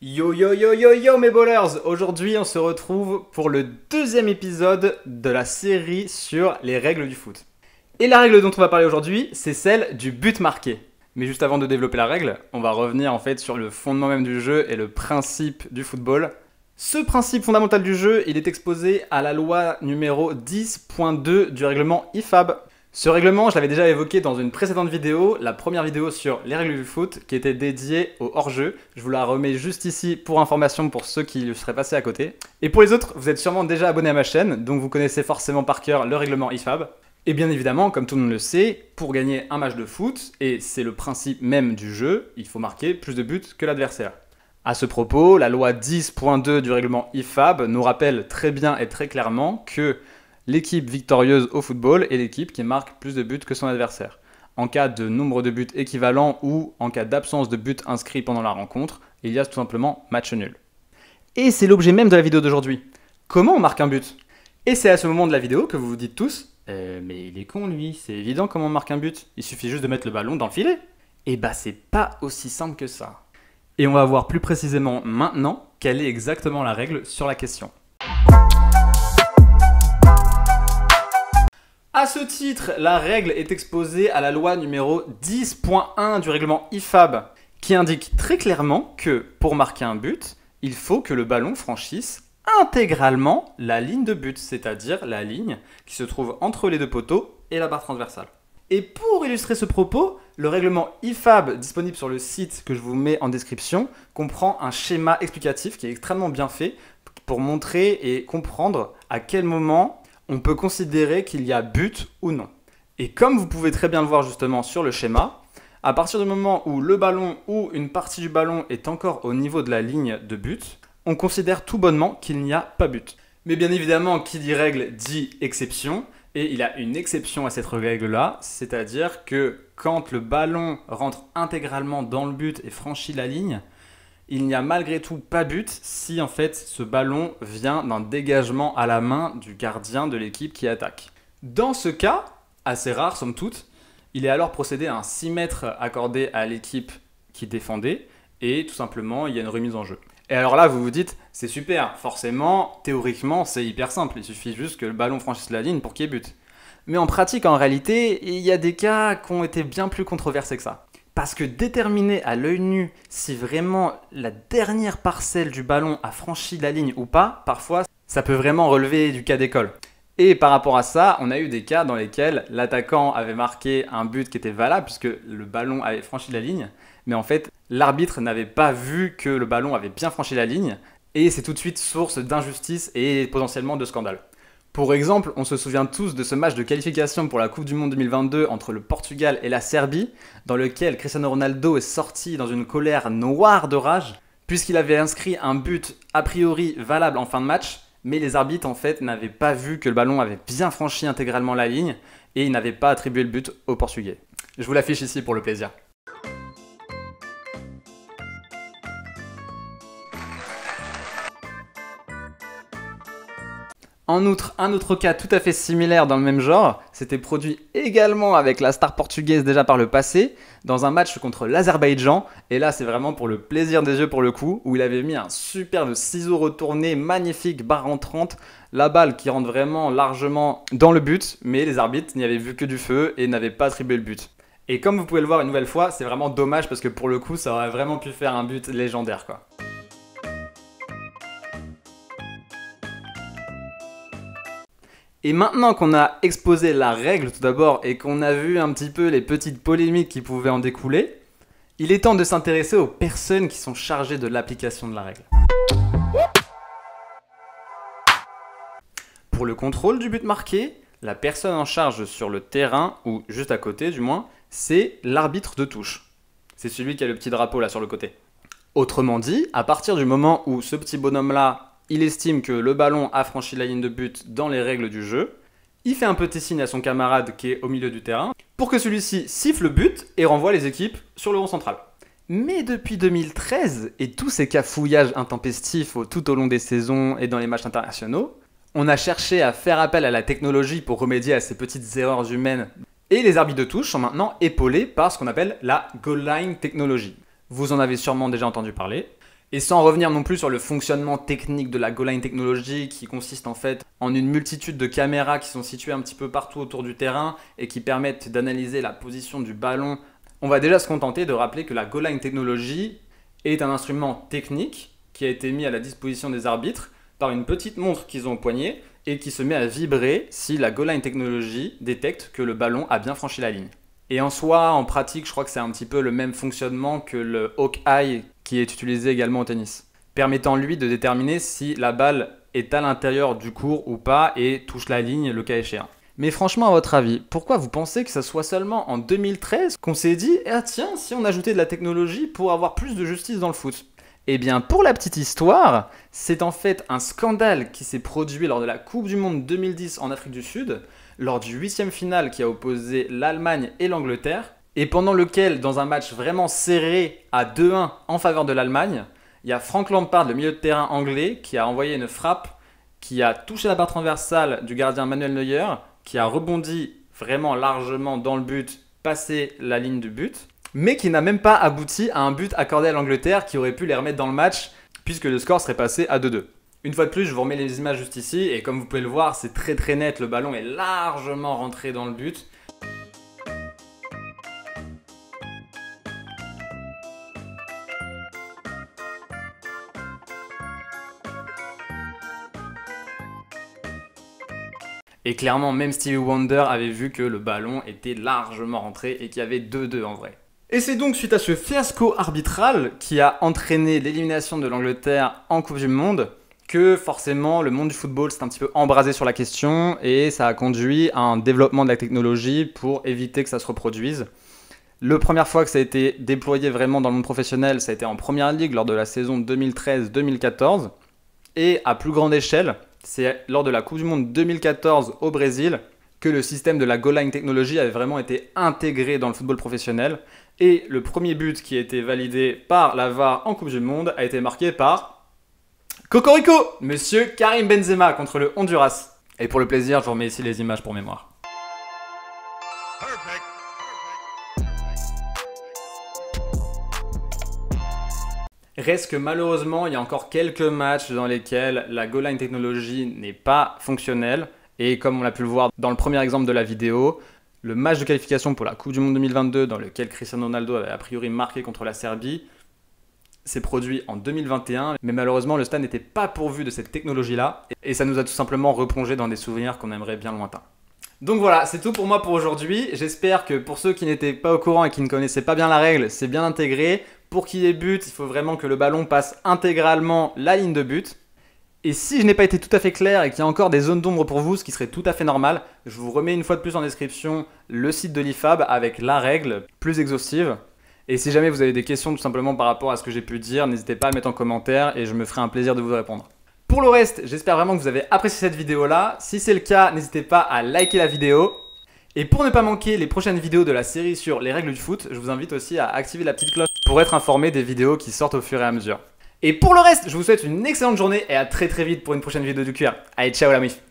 Yo yo yo yo yo mes bowlers Aujourd'hui on se retrouve pour le deuxième épisode de la série sur les règles du foot. Et la règle dont on va parler aujourd'hui, c'est celle du but marqué. Mais juste avant de développer la règle, on va revenir en fait sur le fondement même du jeu et le principe du football. Ce principe fondamental du jeu, il est exposé à la loi numéro 10.2 du règlement IFAB ce règlement, je l'avais déjà évoqué dans une précédente vidéo, la première vidéo sur les règles du foot, qui était dédiée au hors-jeu. Je vous la remets juste ici pour information pour ceux qui seraient passés à côté. Et pour les autres, vous êtes sûrement déjà abonnés à ma chaîne, donc vous connaissez forcément par cœur le règlement IFAB. Et bien évidemment, comme tout le monde le sait, pour gagner un match de foot, et c'est le principe même du jeu, il faut marquer plus de buts que l'adversaire. A ce propos, la loi 10.2 du règlement IFAB nous rappelle très bien et très clairement que l'équipe victorieuse au football est l'équipe qui marque plus de buts que son adversaire. En cas de nombre de buts équivalents ou en cas d'absence de buts inscrits pendant la rencontre, il y a tout simplement match nul. Et c'est l'objet même de la vidéo d'aujourd'hui. Comment on marque un but Et c'est à ce moment de la vidéo que vous vous dites tous euh, mais il est con lui, c'est évident comment on marque un but. Il suffit juste de mettre le ballon dans le filet. Et eh bah c'est pas aussi simple que ça. Et on va voir plus précisément maintenant quelle est exactement la règle sur la question. À ce titre, la règle est exposée à la loi numéro 10.1 du règlement IFAB, qui indique très clairement que pour marquer un but, il faut que le ballon franchisse intégralement la ligne de but, c'est-à-dire la ligne qui se trouve entre les deux poteaux et la barre transversale. Et pour illustrer ce propos, le règlement IFAB disponible sur le site que je vous mets en description comprend un schéma explicatif qui est extrêmement bien fait pour montrer et comprendre à quel moment on peut considérer qu'il y a but ou non. Et comme vous pouvez très bien le voir justement sur le schéma, à partir du moment où le ballon ou une partie du ballon est encore au niveau de la ligne de but, on considère tout bonnement qu'il n'y a pas but. Mais bien évidemment, qui dit règle dit exception, et il y a une exception à cette règle-là, c'est-à-dire que quand le ballon rentre intégralement dans le but et franchit la ligne, il n'y a malgré tout pas but si en fait ce ballon vient d'un dégagement à la main du gardien de l'équipe qui attaque. Dans ce cas, assez rare somme toute, il est alors procédé à un 6 mètres accordé à l'équipe qui défendait et tout simplement il y a une remise en jeu. Et alors là, vous vous dites, c'est super, forcément, théoriquement, c'est hyper simple, il suffit juste que le ballon franchisse la ligne pour qu'il y ait but. Mais en pratique, en réalité, il y a des cas qui ont été bien plus controversés que ça. Parce que déterminer à l'œil nu si vraiment la dernière parcelle du ballon a franchi la ligne ou pas, parfois, ça peut vraiment relever du cas d'école. Et par rapport à ça, on a eu des cas dans lesquels l'attaquant avait marqué un but qui était valable puisque le ballon avait franchi la ligne, mais en fait l'arbitre n'avait pas vu que le ballon avait bien franchi la ligne, et c'est tout de suite source d'injustice et potentiellement de scandale. Pour exemple, on se souvient tous de ce match de qualification pour la Coupe du Monde 2022 entre le Portugal et la Serbie, dans lequel Cristiano Ronaldo est sorti dans une colère noire de rage, puisqu'il avait inscrit un but a priori valable en fin de match, mais les arbitres en fait n'avaient pas vu que le ballon avait bien franchi intégralement la ligne et ils n'avaient pas attribué le but au Portugais. Je vous l'affiche ici pour le plaisir. En outre, un autre cas tout à fait similaire dans le même genre c'était produit également avec la star portugaise déjà par le passé, dans un match contre l'Azerbaïdjan, et là c'est vraiment pour le plaisir des yeux pour le coup, où il avait mis un superbe ciseau retourné, magnifique barre 30, la balle qui rentre vraiment largement dans le but, mais les arbitres n'y avaient vu que du feu et n'avaient pas attribué le but. Et comme vous pouvez le voir une nouvelle fois, c'est vraiment dommage parce que pour le coup ça aurait vraiment pu faire un but légendaire quoi. Et maintenant qu'on a exposé la règle tout d'abord et qu'on a vu un petit peu les petites polémiques qui pouvaient en découler, il est temps de s'intéresser aux personnes qui sont chargées de l'application de la règle. Pour le contrôle du but marqué, la personne en charge sur le terrain, ou juste à côté du moins, c'est l'arbitre de touche. C'est celui qui a le petit drapeau là sur le côté. Autrement dit, à partir du moment où ce petit bonhomme là il estime que le ballon a franchi la ligne de but dans les règles du jeu. Il fait un petit signe à son camarade qui est au milieu du terrain pour que celui-ci siffle le but et renvoie les équipes sur le rond central. Mais depuis 2013 et tous ces cafouillages intempestifs tout au long des saisons et dans les matchs internationaux, on a cherché à faire appel à la technologie pour remédier à ces petites erreurs humaines. Et les arbitres de touche sont maintenant épaulés par ce qu'on appelle la goal line technology. Vous en avez sûrement déjà entendu parler. Et sans revenir non plus sur le fonctionnement technique de la Goal Technology qui consiste en fait en une multitude de caméras qui sont situées un petit peu partout autour du terrain et qui permettent d'analyser la position du ballon, on va déjà se contenter de rappeler que la Goal Technology est un instrument technique qui a été mis à la disposition des arbitres par une petite montre qu'ils ont au poignet et qui se met à vibrer si la Goal Technology détecte que le ballon a bien franchi la ligne. Et en soi, en pratique, je crois que c'est un petit peu le même fonctionnement que le Hawkeye qui est utilisé également au tennis, permettant lui de déterminer si la balle est à l'intérieur du court ou pas et touche la ligne le cas échéant. Mais franchement, à votre avis, pourquoi vous pensez que ça soit seulement en 2013 qu'on s'est dit Ah tiens, si on ajoutait de la technologie pour avoir plus de justice dans le foot Eh bien, pour la petite histoire, c'est en fait un scandale qui s'est produit lors de la Coupe du Monde 2010 en Afrique du Sud, lors du huitième final qui a opposé l'Allemagne et l'Angleterre, et pendant lequel, dans un match vraiment serré à 2-1 en faveur de l'Allemagne, il y a Frank Lampard, le milieu de terrain anglais, qui a envoyé une frappe qui a touché la barre transversale du gardien Manuel Neuer, qui a rebondi vraiment largement dans le but, passé la ligne du but, mais qui n'a même pas abouti à un but accordé à l'Angleterre qui aurait pu les remettre dans le match, puisque le score serait passé à 2-2. Une fois de plus, je vous remets les images juste ici, et comme vous pouvez le voir, c'est très très net, le ballon est largement rentré dans le but, Et clairement, même Stevie Wonder avait vu que le ballon était largement rentré et qu'il y avait 2-2 en vrai. Et c'est donc suite à ce fiasco arbitral qui a entraîné l'élimination de l'Angleterre en Coupe du Monde que forcément le monde du football s'est un petit peu embrasé sur la question et ça a conduit à un développement de la technologie pour éviter que ça se reproduise. La première fois que ça a été déployé vraiment dans le monde professionnel, ça a été en première ligue lors de la saison 2013-2014 et à plus grande échelle, c'est lors de la Coupe du Monde 2014 au Brésil que le système de la goal line technology avait vraiment été intégré dans le football professionnel. Et le premier but qui a été validé par la VAR en Coupe du Monde a été marqué par Cocorico, monsieur Karim Benzema contre le Honduras. Et pour le plaisir, je vous remets ici les images pour mémoire. Reste que malheureusement, il y a encore quelques matchs dans lesquels la goal line technologie n'est pas fonctionnelle. Et comme on l'a pu le voir dans le premier exemple de la vidéo, le match de qualification pour la Coupe du Monde 2022, dans lequel Cristiano Ronaldo avait a priori marqué contre la Serbie, s'est produit en 2021, mais malheureusement le stade n'était pas pourvu de cette technologie-là, et ça nous a tout simplement replongé dans des souvenirs qu'on aimerait bien lointains. Donc voilà, c'est tout pour moi pour aujourd'hui. J'espère que pour ceux qui n'étaient pas au courant et qui ne connaissaient pas bien la règle, c'est bien intégré. Pour qu'il y ait but, il faut vraiment que le ballon passe intégralement la ligne de but. Et si je n'ai pas été tout à fait clair et qu'il y a encore des zones d'ombre pour vous, ce qui serait tout à fait normal, je vous remets une fois de plus en description le site de l'IFAB avec la règle plus exhaustive. Et si jamais vous avez des questions tout simplement par rapport à ce que j'ai pu dire, n'hésitez pas à mettre en commentaire et je me ferai un plaisir de vous répondre. Pour le reste, j'espère vraiment que vous avez apprécié cette vidéo-là. Si c'est le cas, n'hésitez pas à liker la vidéo. Et pour ne pas manquer les prochaines vidéos de la série sur les règles du foot, je vous invite aussi à activer la petite cloche pour être informé des vidéos qui sortent au fur et à mesure. Et pour le reste, je vous souhaite une excellente journée et à très très vite pour une prochaine vidéo du QR. Allez, ciao la mif